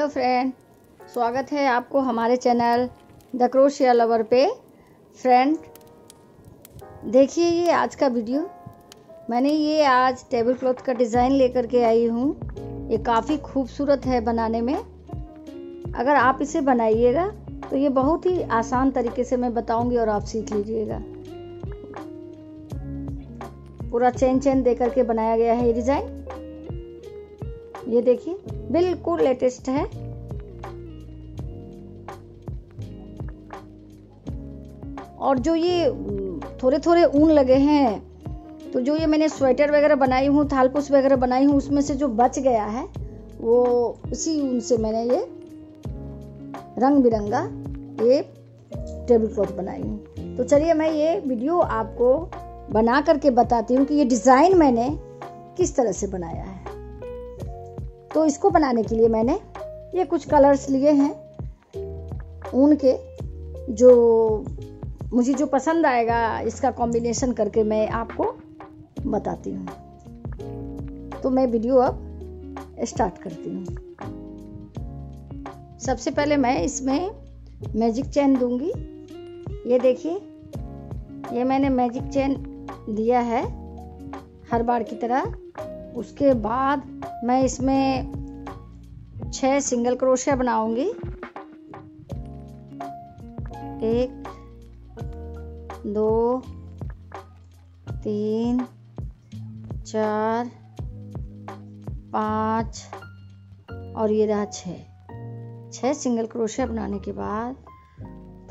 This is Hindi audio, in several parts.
हेलो फ्रेंड स्वागत है आपको हमारे चैनल द क्रोशिया लवर पे फ्रेंड देखिए ये आज का वीडियो मैंने ये आज टेबल क्लॉथ का डिज़ाइन लेकर के आई हूँ ये काफ़ी खूबसूरत है बनाने में अगर आप इसे बनाइएगा तो ये बहुत ही आसान तरीके से मैं बताऊँगी और आप सीख लीजिएगा पूरा चैन चैन दे करके बनाया गया है ये डिज़ाइन ये देखिए बिल्कुल लेटेस्ट है और जो ये थोड़े थोड़े ऊन लगे हैं तो जो ये मैंने स्वेटर वगैरह बनाई हूँ थालपुस वगैरह बनाई हूँ उसमें से जो बच गया है वो उसी ऊन से मैंने ये रंग बिरंगा ये टेबल क्लॉथ बनाई हूँ तो चलिए मैं ये वीडियो आपको बना करके बताती हूँ कि ये डिज़ाइन मैंने किस तरह से बनाया है तो इसको बनाने के लिए मैंने ये कुछ कलर्स लिए हैं ऊन के जो मुझे जो पसंद आएगा इसका कॉम्बिनेशन करके मैं आपको बताती हूँ तो मैं वीडियो अब स्टार्ट करती हूँ सबसे पहले मैं इसमें मैजिक चैन दूंगी ये देखिए ये मैंने मैजिक चैन दिया है हर बार की तरह उसके बाद मैं इसमें छह सिंगल क्रोशिया बनाऊंगी एक दो तीन चार पाँच और ये रहा छः छः सिंगल क्रोशे बनाने के बाद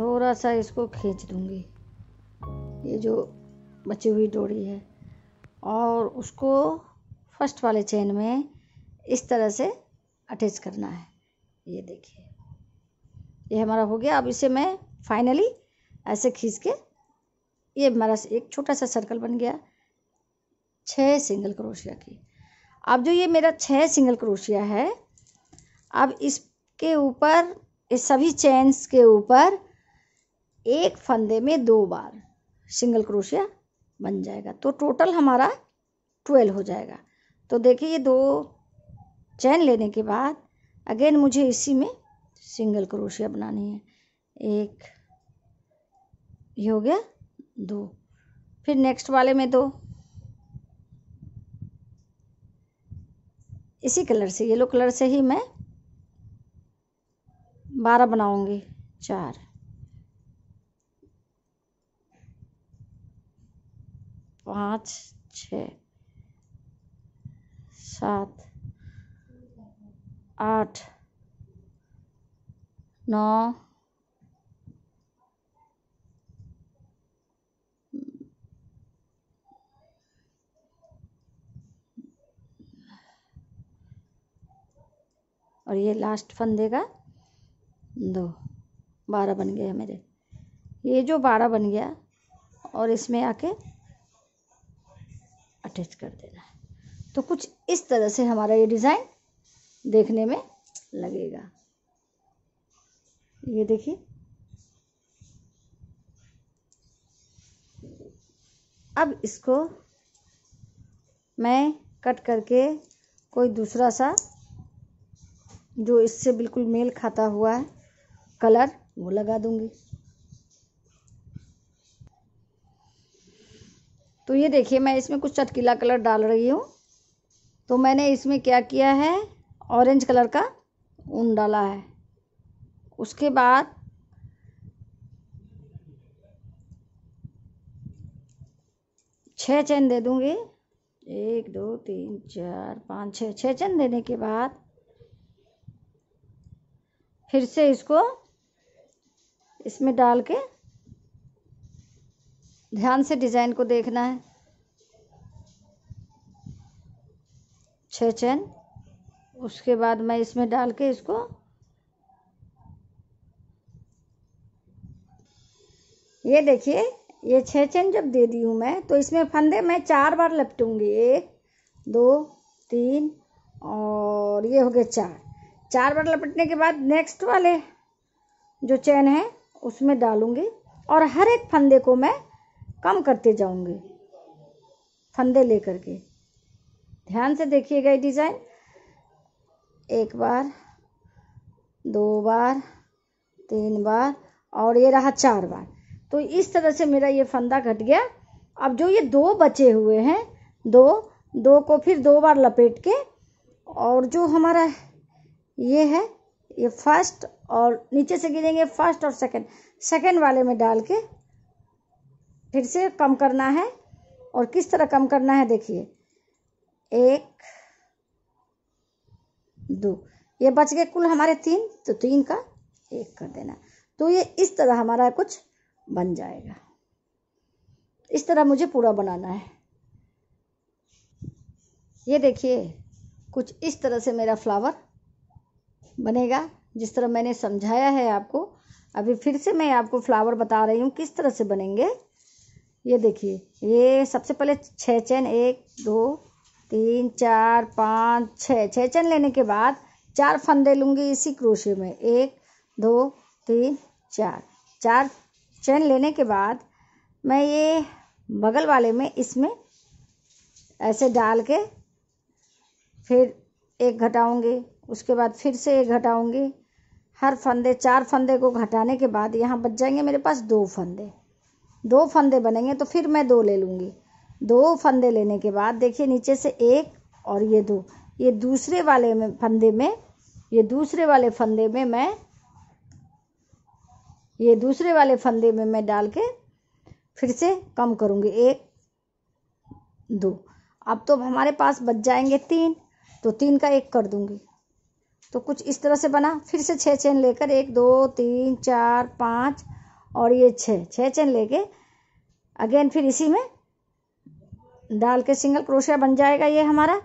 थोड़ा सा इसको खींच दूंगी ये जो बची हुई डोरी है और उसको फर्स्ट वाले चेन में इस तरह से अटैच करना है ये देखिए ये हमारा हो गया अब इसे मैं फाइनली ऐसे खींच के ये हमारा एक छोटा सा सर्कल बन गया छः सिंगल क्रोशिया की अब जो ये मेरा छः सिंगल क्रोशिया है अब इसके ऊपर इस सभी चैन के ऊपर एक फंदे में दो बार सिंगल क्रोशिया बन जाएगा तो टोटल हमारा ट्वेल्व हो जाएगा तो देखिए ये दो चैन लेने के बाद अगेन मुझे इसी में सिंगल क्रोशिया बनानी है एक ये हो गया दो फिर नेक्स्ट वाले में दो इसी कलर से येलो कलर से ही मैं बारह बनाऊंगी चार पाँच छ सात आठ नौ और ये लास्ट फंदे का दो बारह बन गया मेरे ये जो बारह बन गया और इसमें आके अटैच कर देना है तो कुछ इस तरह से हमारा ये डिज़ाइन देखने में लगेगा ये देखिए अब इसको मैं कट करके कोई दूसरा सा जो इससे बिल्कुल मेल खाता हुआ है कलर वो लगा दूंगी तो ये देखिए मैं इसमें कुछ चटकीला कलर डाल रही हूँ तो मैंने इसमें क्या किया है ऑरेंज कलर का ऊन डाला है उसके बाद छः चैन दे दूँगी एक दो तीन चार पाँच छः छः चैन देने के बाद फिर से इसको इसमें डाल के ध्यान से डिज़ाइन को देखना है छ चैन उसके बाद मैं इसमें डाल के इसको ये देखिए ये छ चैन जब दे दी हूँ मैं तो इसमें फंदे मैं चार बार लपटूंगी एक दो तीन और ये हो गए चार चार बार लपेटने के बाद नेक्स्ट वाले जो चैन है उसमें डालूंगी और हर एक फंदे को मैं कम करते जाऊंगी फंदे लेकर के ध्यान से देखिएगा ये डिज़ाइन एक बार दो बार तीन बार और ये रहा चार बार तो इस तरह से मेरा ये फंदा घट गया अब जो ये दो बचे हुए हैं दो दो को फिर दो बार लपेट के और जो हमारा ये है ये फर्स्ट और नीचे से गिरेंगे फर्स्ट और सेकंड सेकंड वाले में डाल के फिर से कम करना है और किस तरह कम करना है देखिए एक दो ये बच गए कुल हमारे तीन तो तीन का एक कर देना तो ये इस तरह हमारा कुछ बन जाएगा इस तरह मुझे पूरा बनाना है ये देखिए कुछ इस तरह से मेरा फ्लावर बनेगा जिस तरह मैंने समझाया है आपको अभी फिर से मैं आपको फ्लावर बता रही हूँ किस तरह से बनेंगे ये देखिए ये सबसे पहले छः चैन एक दो तीन चार पाँच छः छः चैन लेने के बाद चार फंदे लूँगी इसी क्रोशे में एक दो तीन चार चार चैन लेने के बाद मैं ये बगल वाले में इसमें ऐसे डाल के फिर एक घटाऊँगी उसके बाद फिर से एक घटाऊँगी हर फंदे चार फंदे को घटाने के बाद यहाँ बच जाएंगे मेरे पास दो फंदे दो फंदे बनेंगे तो फिर मैं दो ले लूँगी दो फंदे लेने के बाद देखिए नीचे से एक और ये दो ये दूसरे वाले में फंदे में ये दूसरे वाले फंदे में मैं ये दूसरे वाले फंदे में मैं डाल के फिर से कम करूँगी एक दो अब तो हमारे पास बच जाएंगे तीन तो तीन का एक कर दूँगी तो कुछ इस तरह से बना फिर से छः चैन लेकर एक दो तीन चार पाँच और ये छः छः चैन लेके अगेन फिर इसी में डाल के सिंगल क्रोशिया बन जाएगा ये हमारा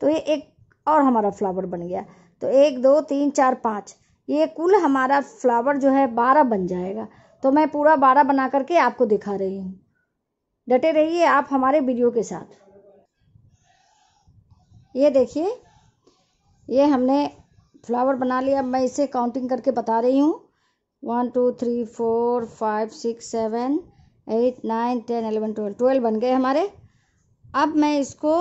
तो ये एक और हमारा फ्लावर बन गया तो एक दो तीन चार पाँच ये कुल हमारा फ्लावर जो है बारह बन जाएगा तो मैं पूरा बारह बना करके आपको दिखा रही हूँ डटे रहिए आप हमारे वीडियो के साथ ये देखिए ये हमने फ्लावर बना लिया मैं इसे काउंटिंग करके बता रही हूँ one two three four five six seven eight nine ten eleven twelve twelve बन गए हमारे अब मैं इसको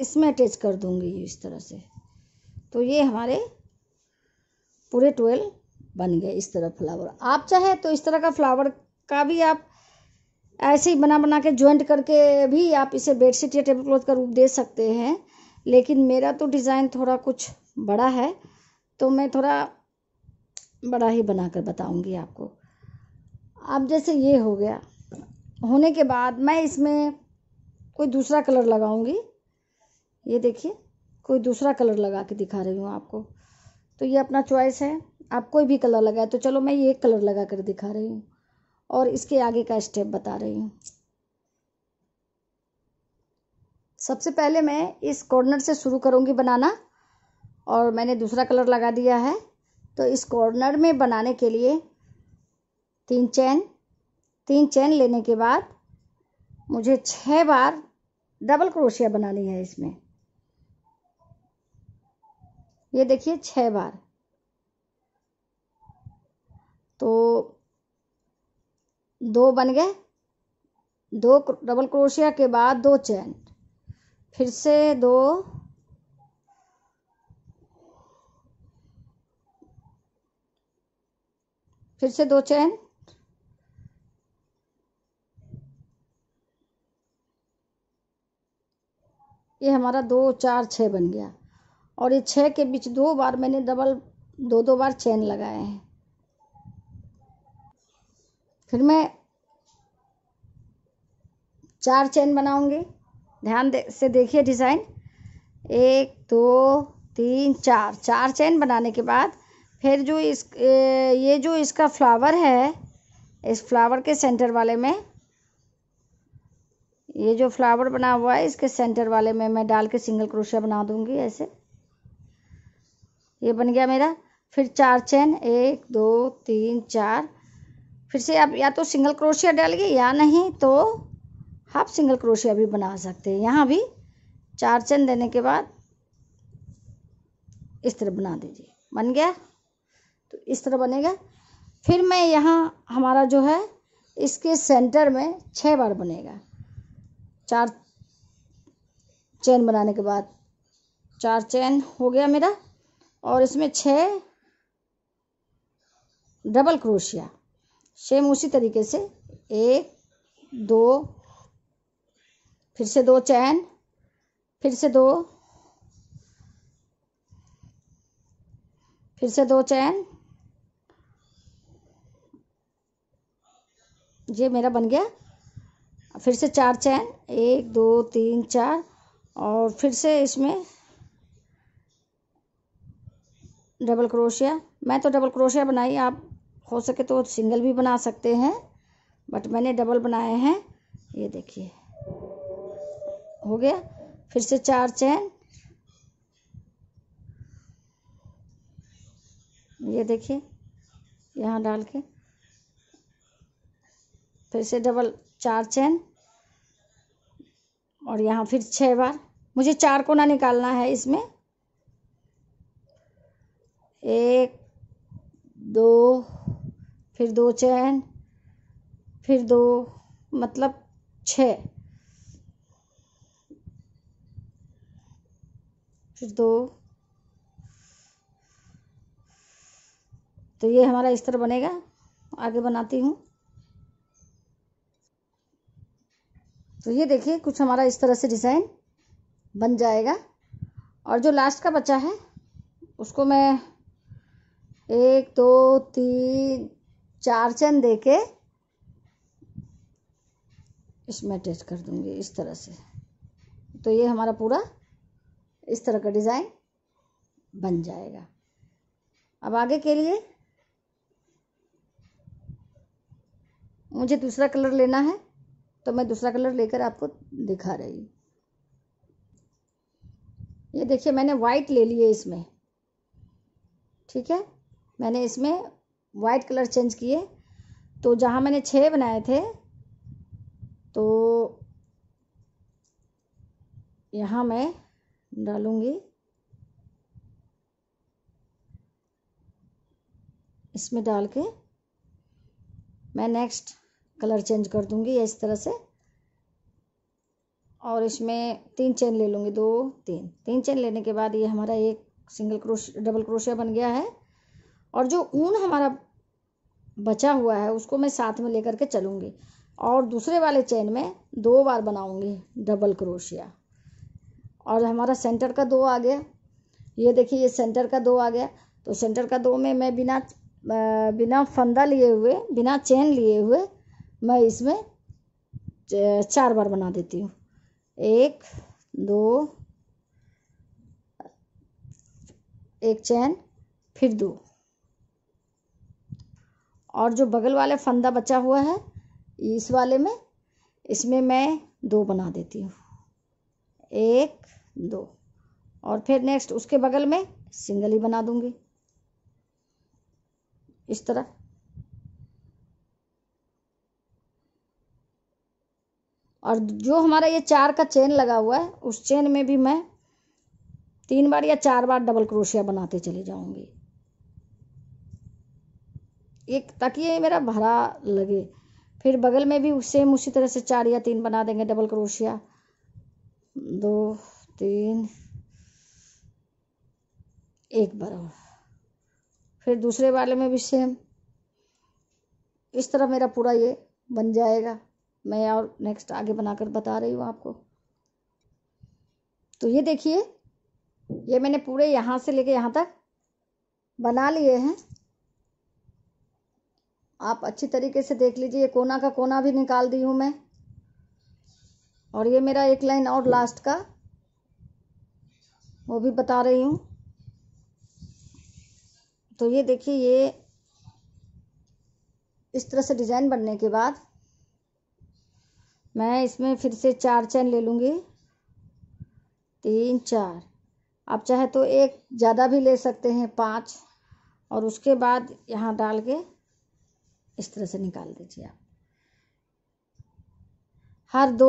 इसमें अटैच कर दूँगी इस तरह से तो ये हमारे पूरे ट्वेल्व बन गए इस तरह फ्लावर आप चाहे तो इस तरह का फ्लावर का भी आप ऐसे ही बना बना के ज्वाइंट करके भी आप इसे बेडशीट या टेबल क्लॉथ का रूप दे सकते हैं लेकिन मेरा तो डिज़ाइन थोड़ा कुछ बड़ा है तो मैं थोड़ा बड़ा ही बना कर बताऊँगी आपको अब जैसे ये हो गया होने के बाद मैं इसमें कोई दूसरा कलर लगाऊंगी ये देखिए कोई दूसरा कलर लगा के दिखा रही हूँ आपको तो ये अपना चॉइस है आप कोई भी कलर लगाए तो चलो मैं ये कलर लगा कर दिखा रही हूँ और इसके आगे का स्टेप बता रही हूँ सबसे पहले मैं इस कॉर्नर से शुरू करूँगी बनाना और मैंने दूसरा कलर लगा दिया है तो इस कॉर्नर में बनाने के लिए तीन चैन तीन चैन लेने के बाद मुझे छः बार डबल क्रोशिया बनानी है इसमें ये देखिए छः बार तो दो बन गए दो डबल क्रोशिया के बाद दो चैन फिर से दो फिर से दो चैन ये हमारा दो चार छः बन गया और ये छः के बीच दो बार मैंने डबल दो दो बार चैन लगाए हैं फिर मैं चार चैन बनाऊंगी ध्यान दे, से देखिए डिज़ाइन एक दो तीन चार चार चैन बनाने के बाद फिर जो इस ये जो इसका फ्लावर है इस फ्लावर के सेंटर वाले में ये जो फ्लावर बना हुआ है इसके सेंटर वाले में मैं डाल के सिंगल क्रोशिया बना दूंगी ऐसे ये बन गया मेरा फिर चार चैन एक दो तीन चार फिर से आप या तो सिंगल क्रोशिया डालिए या नहीं तो हाफ सिंगल क्रोशिया भी बना सकते हैं यहाँ भी चार चैन देने के बाद इस तरह बना दीजिए बन गया तो इस तरह बनेगा फिर मैं यहाँ हमारा जो है इसके सेंटर में छः बार बनेगा चार चेन बनाने के बाद चार चेन हो गया मेरा और इसमें छः डबल क्रोशिया सेम उसी तरीके से एक दो फिर से दो चैन फिर से दो फिर से दो चैन ये मेरा बन गया फिर से चार चैन एक दो तीन चार और फिर से इसमें डबल क्रोशिया मैं तो डबल क्रोशिया बनाई आप हो सके तो सिंगल भी बना सकते हैं बट मैंने डबल बनाए हैं ये देखिए हो गया फिर से चार चैन ये देखिए यहाँ डाल के फिर से डबल चार चैन और यहाँ फिर छः बार मुझे चार कोना निकालना है इसमें एक दो फिर दो चैन फिर दो मतलब छ फिर दो तो ये हमारा इस तरह बनेगा आगे बनाती हूँ तो ये देखिए कुछ हमारा इस तरह से डिज़ाइन बन जाएगा और जो लास्ट का बचा है उसको मैं एक दो तीन चार चैन दे के इसमें अटैच कर दूंगी इस तरह से तो ये हमारा पूरा इस तरह का डिज़ाइन बन जाएगा अब आगे के लिए मुझे दूसरा कलर लेना है तो मैं दूसरा कलर लेकर आपको दिखा रही हूँ ये देखिए मैंने वाइट ले लिए इसमें ठीक है मैंने इसमें वाइट कलर चेंज किए तो जहाँ मैंने छः बनाए थे तो यहाँ मैं डालूँगी इसमें डाल के मैं नेक्स्ट कलर चेंज कर दूंगी या इस तरह से और इसमें तीन चेन ले लूँगी दो तीन तीन चेन लेने के बाद ये हमारा एक सिंगल क्रोश डबल क्रोशिया बन गया है और जो ऊन हमारा बचा हुआ है उसको मैं साथ में लेकर के चलूँगी और दूसरे वाले चेन में दो बार बनाऊँगी डबल क्रोशिया और हमारा सेंटर का दो आ गया ये देखिए ये सेंटर का दो आ गया तो सेंटर का दो में मैं बिना बिना फंदा लिए हुए बिना चेन लिए हुए मैं इसमें चार बार बना देती हूँ एक दो एक चैन फिर दो और जो बगल वाले फंदा बचा हुआ है इस वाले में इसमें मैं दो बना देती हूँ एक दो और फिर नेक्स्ट उसके बगल में सिंगल ही बना दूंगी इस तरह और जो हमारा ये चार का चेन लगा हुआ है उस चेन में भी मैं तीन बार या चार बार डबल क्रोशिया बनाते चले जाऊंगी एक ताकि ये मेरा भरा लगे फिर बगल में भी सेम उसी तरह से चार या तीन बना देंगे डबल क्रोशिया दो तीन एक बार और फिर दूसरे वाले में भी सेम इस तरह मेरा पूरा ये बन जाएगा मैं और नेक्स्ट आगे बनाकर बता रही हूँ आपको तो ये देखिए ये मैंने पूरे यहाँ से लेके यहाँ तक बना लिए हैं आप अच्छी तरीके से देख लीजिए ये कोना का कोना भी निकाल दी हूँ मैं और ये मेरा एक लाइन और लास्ट का वो भी बता रही हूँ तो ये देखिए ये इस तरह से डिज़ाइन बनने के बाद मैं इसमें फिर से चार चैन ले लूँगी तीन चार आप चाहे तो एक ज़्यादा भी ले सकते हैं पाँच और उसके बाद यहाँ डाल के इस तरह से निकाल दीजिए आप हर दो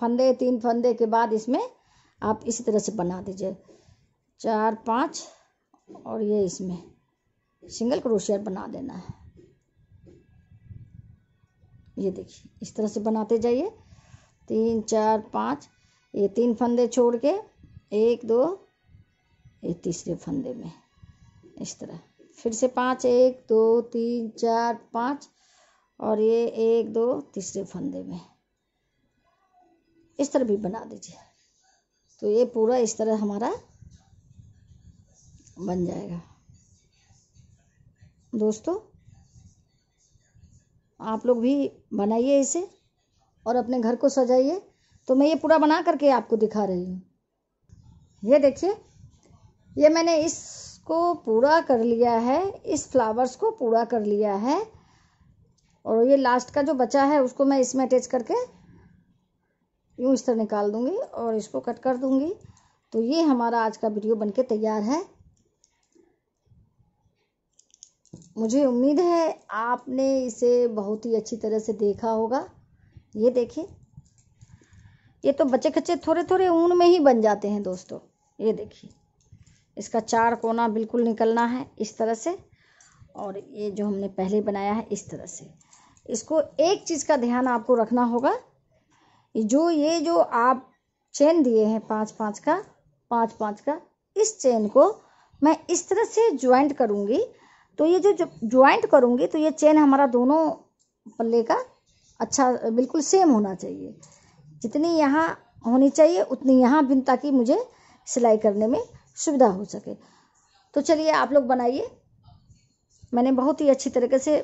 फंदे तीन फंदे के बाद इसमें आप इसी तरह से बना दीजिए चार पाँच और ये इसमें सिंगल क्रोशियर बना देना है ये देखिए इस तरह से बनाते जाइए तीन चार पाँच ये तीन फंदे छोड़ के एक दो ये तीसरे फंदे में इस तरह फिर से पाँच एक दो तीन चार पाँच और ये एक दो तीसरे फंदे में इस तरह भी बना दीजिए तो ये पूरा इस तरह हमारा बन जाएगा दोस्तों आप लोग भी बनाइए इसे और अपने घर को सजाइए तो मैं ये पूरा बना करके आपको दिखा रही हूँ ये देखिए ये मैंने इसको पूरा कर लिया है इस फ्लावर्स को पूरा कर लिया है और ये लास्ट का जो बचा है उसको मैं इसमें अटैच करके यूँ इस तरह निकाल दूँगी और इसको कट कर दूँगी तो ये हमारा आज का वीडियो बनके तैयार है मुझे उम्मीद है आपने इसे बहुत ही अच्छी तरह से देखा होगा ये देखिए ये तो बच्चे कच्चे थोड़े थोड़े ऊन में ही बन जाते हैं दोस्तों ये देखिए इसका चार कोना बिल्कुल निकलना है इस तरह से और ये जो हमने पहले बनाया है इस तरह से इसको एक चीज़ का ध्यान आपको रखना होगा जो ये जो आप चेन दिए हैं पाँच पाँच का पाँच पाँच का इस चेन को मैं इस तरह से ज्वाइंट करूँगी तो ये जो ज्वाइंट करूँगी तो ये चेन हमारा दोनों पल्ले का अच्छा बिल्कुल सेम होना चाहिए जितनी यहाँ होनी चाहिए उतनी यहाँ बिन ताकि मुझे सिलाई करने में सुविधा हो सके तो चलिए आप लोग बनाइए मैंने बहुत ही अच्छी तरीके से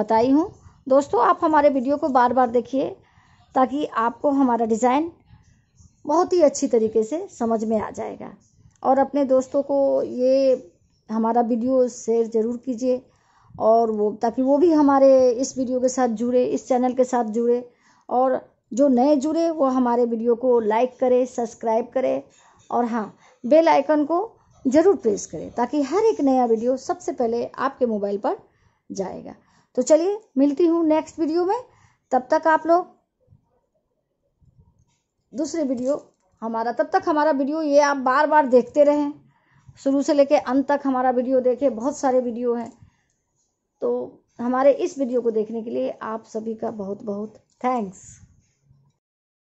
बताई हूँ दोस्तों आप हमारे वीडियो को बार बार देखिए ताकि आपको हमारा डिज़ाइन बहुत ही अच्छी तरीके से समझ में आ जाएगा और अपने दोस्तों को ये हमारा वीडियो शेयर ज़रूर कीजिए और वो ताकि वो भी हमारे इस वीडियो के साथ जुड़े इस चैनल के साथ जुड़े और जो नए जुड़े वो हमारे वीडियो को लाइक करें सब्सक्राइब करें और हाँ बेल आइकन को ज़रूर प्रेस करें ताकि हर एक नया वीडियो सबसे पहले आपके मोबाइल पर जाएगा तो चलिए मिलती हूँ नेक्स्ट वीडियो में तब तक आप लोग दूसरे वीडियो हमारा तब तक हमारा वीडियो ये आप बार बार देखते रहें शुरू से लेके अंत तक हमारा वीडियो देखे बहुत सारे वीडियो हैं तो हमारे इस वीडियो को देखने के लिए आप सभी का बहुत बहुत थैंक्स